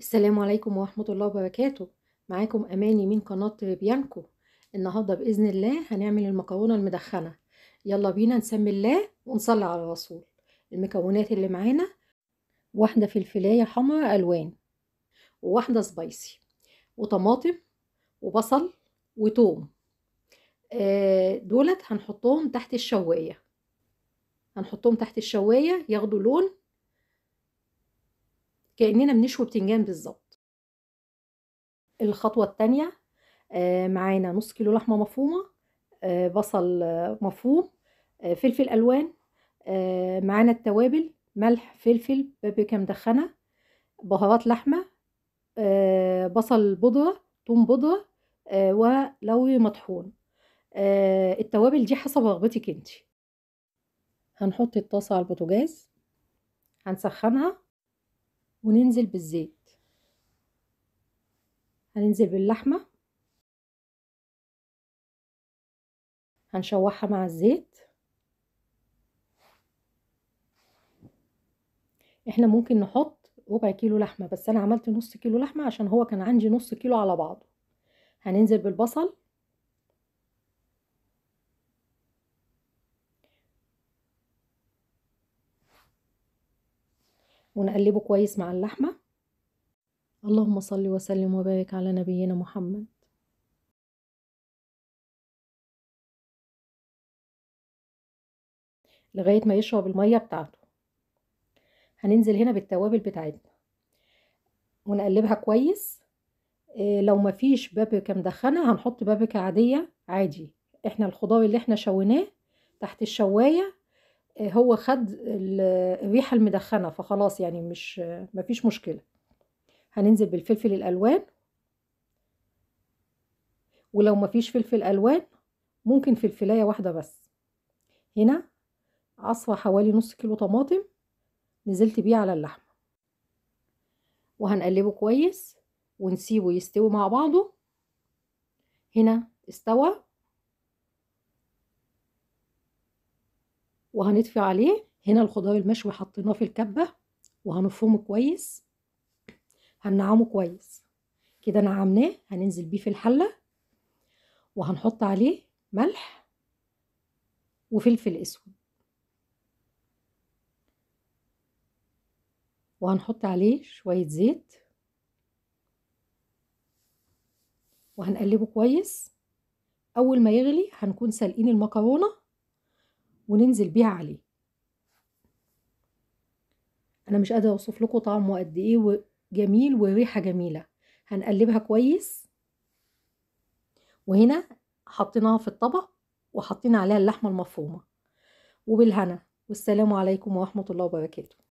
السلام عليكم ورحمة الله وبركاته معاكم أماني من قناة بيانكو النهاردة بإذن الله هنعمل المكرونة المدخنة يلا بينا نسمي الله ونصلي على الرسول المكونات اللي معانا واحدة فلفلاية حمراء ألوان وواحدة سبايسي وطماطم وبصل وتوم آه، دولت هنحطهم تحت الشواية هنحطهم تحت الشواية ياخدوا لون كأننا بنشوي بتنجان بالظبط الخطوة التانية آه، معانا نص كيلو لحمة مفرومة آه، بصل آه، مفروم فلفل ألوان معانا التوابل ملح فلفل بابريكا مدخنة بهارات لحمة بصل بودرة توم بودرة ولوري مطحون التوابل دي حسب رغبتك انتي هنحط الطاسة على البوتاجاز هنسخنها وننزل بالزيت هننزل باللحمة هنشوحها مع الزيت احنا ممكن نحط ربع كيلو لحمة بس انا عملت نص كيلو لحمة عشان هو كان عندي نص كيلو على بعضه هننزل بالبصل ونقلبه كويس مع اللحمة اللهم صل وسلم وبارك على نبينا محمد لغاية ما يشرب المية بتاعته هننزل هنا بالتوابل بتاعتنا ونقلبها كويس إيه لو مفيش بابريكا مدخنة هنحط بابريكا عادية عادي احنا الخضار اللي احنا شويناه تحت الشواية هو خد الريحة المدخنة فخلاص يعني مش مفيش مشكلة هننزل بالفلفل الألوان ولو مفيش فلفل ألوان ممكن فلفلاية واحدة بس هنا عصرة حوالي نص كيلو طماطم نزلت بيه على اللحمة وهنقلبه كويس ونسيبه يستوي مع بعضه هنا استوى وهنطفي عليه هنا الخضار المشوي حطيناه في الكبة وهنفرمه كويس هننعمه كويس كده نعمناه هننزل بيه في الحلة وهنحط عليه ملح وفلفل اسود وهنحط عليه شوية زيت وهنقلبه كويس أول ما يغلي هنكون سالقين المكرونة وننزل بيها عليه انا مش قادره اوصف لكم طعمه قد ايه جميل وريحه جميله هنقلبها كويس وهنا حطيناها في الطبق وحطينا عليها اللحمه المفرومه وبالهنا والسلام عليكم ورحمه الله وبركاته